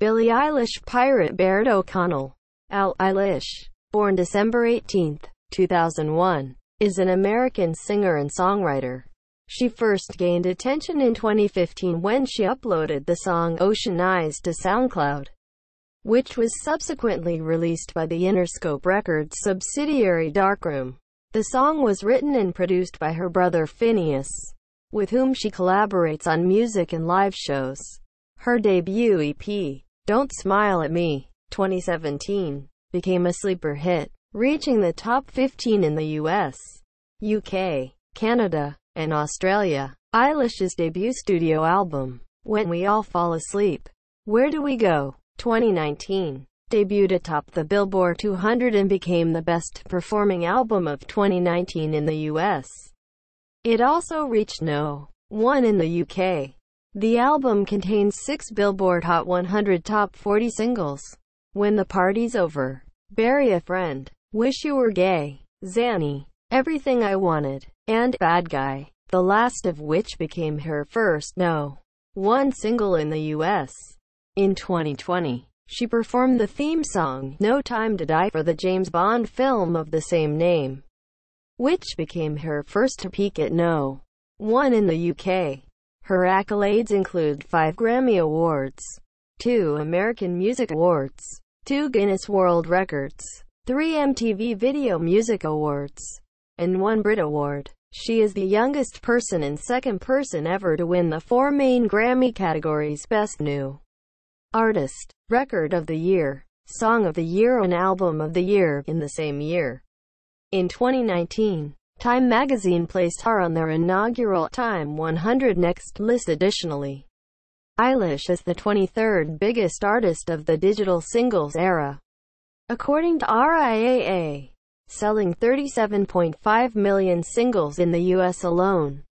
Billie Eilish Pirate Baird O'Connell. Al Eilish, born December 18, 2001, is an American singer and songwriter. She first gained attention in 2015 when she uploaded the song Ocean Eyes to SoundCloud, which was subsequently released by the Interscope Records subsidiary Darkroom. The song was written and produced by her brother Phineas, with whom she collaborates on music and live shows. Her debut EP, don't Smile at Me, 2017, became a sleeper hit, reaching the top 15 in the US, UK, Canada, and Australia. Eilish's debut studio album, When We All Fall Asleep, Where Do We Go, 2019, debuted atop the Billboard 200 and became the best performing album of 2019 in the US. It also reached no. 1 in the UK. The album contains six Billboard Hot 100 Top 40 singles. When the Party's Over, Bury a Friend, Wish You Were Gay, Zanny, Everything I Wanted, and Bad Guy, the last of which became her first no. one single in the U.S. In 2020, she performed the theme song, No Time to Die, for the James Bond film of the same name, which became her first to peak at no. 1 in the UK. Her accolades include five Grammy Awards, two American Music Awards, two Guinness World Records, three MTV Video Music Awards, and one Brit Award. She is the youngest person and second person ever to win the four main Grammy categories Best New Artist, Record of the Year, Song of the Year and Album of the Year, in the same year. In 2019, Time magazine placed her on their inaugural Time 100 Next list additionally. Eilish is the 23rd biggest artist of the digital singles era. According to RIAA, selling 37.5 million singles in the US alone.